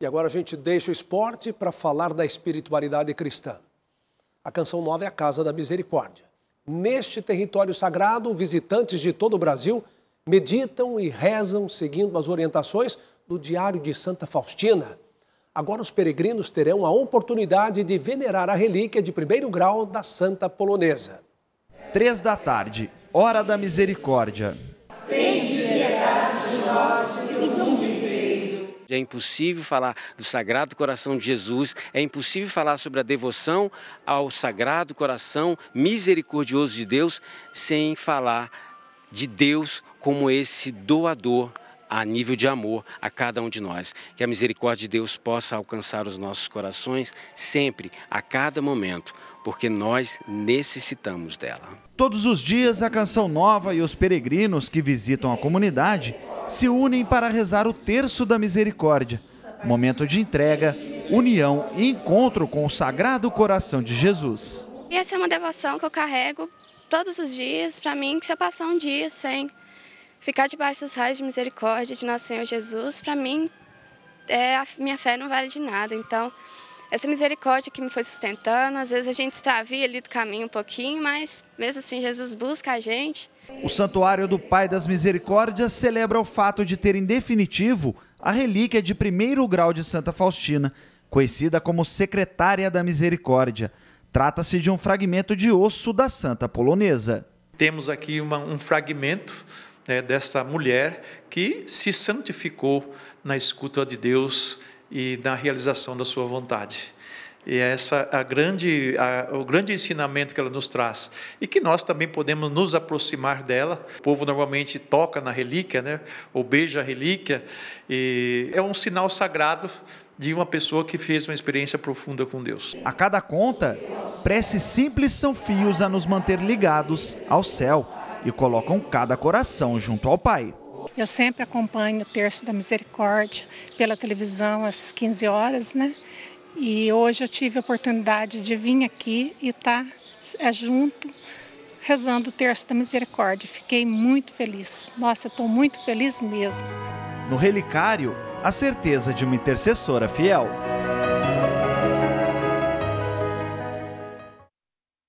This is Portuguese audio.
E agora a gente deixa o esporte para falar da espiritualidade cristã. A canção nova é a Casa da Misericórdia. Neste território sagrado, visitantes de todo o Brasil meditam e rezam seguindo as orientações do Diário de Santa Faustina. Agora os peregrinos terão a oportunidade de venerar a relíquia de primeiro grau da Santa Polonesa. Três da tarde, Hora da Misericórdia. Tem de nós e do é impossível falar do Sagrado Coração de Jesus, é impossível falar sobre a devoção ao Sagrado Coração misericordioso de Deus sem falar de Deus como esse doador a nível de amor a cada um de nós. Que a misericórdia de Deus possa alcançar os nossos corações sempre, a cada momento, porque nós necessitamos dela. Todos os dias, a Canção Nova e os peregrinos que visitam a comunidade se unem para rezar o Terço da Misericórdia, momento de entrega, união e encontro com o Sagrado Coração de Jesus. E essa é uma devoção que eu carrego todos os dias, para mim, que se eu passar um dia sem ficar debaixo dos raios de misericórdia de Nosso Senhor Jesus, para mim, é, a minha fé não vale de nada. Então, essa misericórdia que me foi sustentando. Às vezes a gente extravia ali do caminho um pouquinho, mas mesmo assim Jesus busca a gente. O Santuário do Pai das Misericórdias celebra o fato de ter em definitivo a relíquia de primeiro grau de Santa Faustina, conhecida como Secretária da Misericórdia. Trata-se de um fragmento de osso da Santa Polonesa. Temos aqui uma, um fragmento né, desta mulher que se santificou na escuta de Deus e na realização da sua vontade. E é essa a grande, a, o grande ensinamento que ela nos traz. E que nós também podemos nos aproximar dela. O povo normalmente toca na relíquia, né? ou beija a relíquia. E é um sinal sagrado de uma pessoa que fez uma experiência profunda com Deus. A cada conta, preces simples são fios a nos manter ligados ao céu e colocam cada coração junto ao Pai. Eu sempre acompanho o Terço da Misericórdia pela televisão às 15 horas, né? E hoje eu tive a oportunidade de vir aqui e estar tá é junto rezando o Terço da Misericórdia. Fiquei muito feliz. Nossa, estou muito feliz mesmo. No relicário, a certeza de uma intercessora fiel.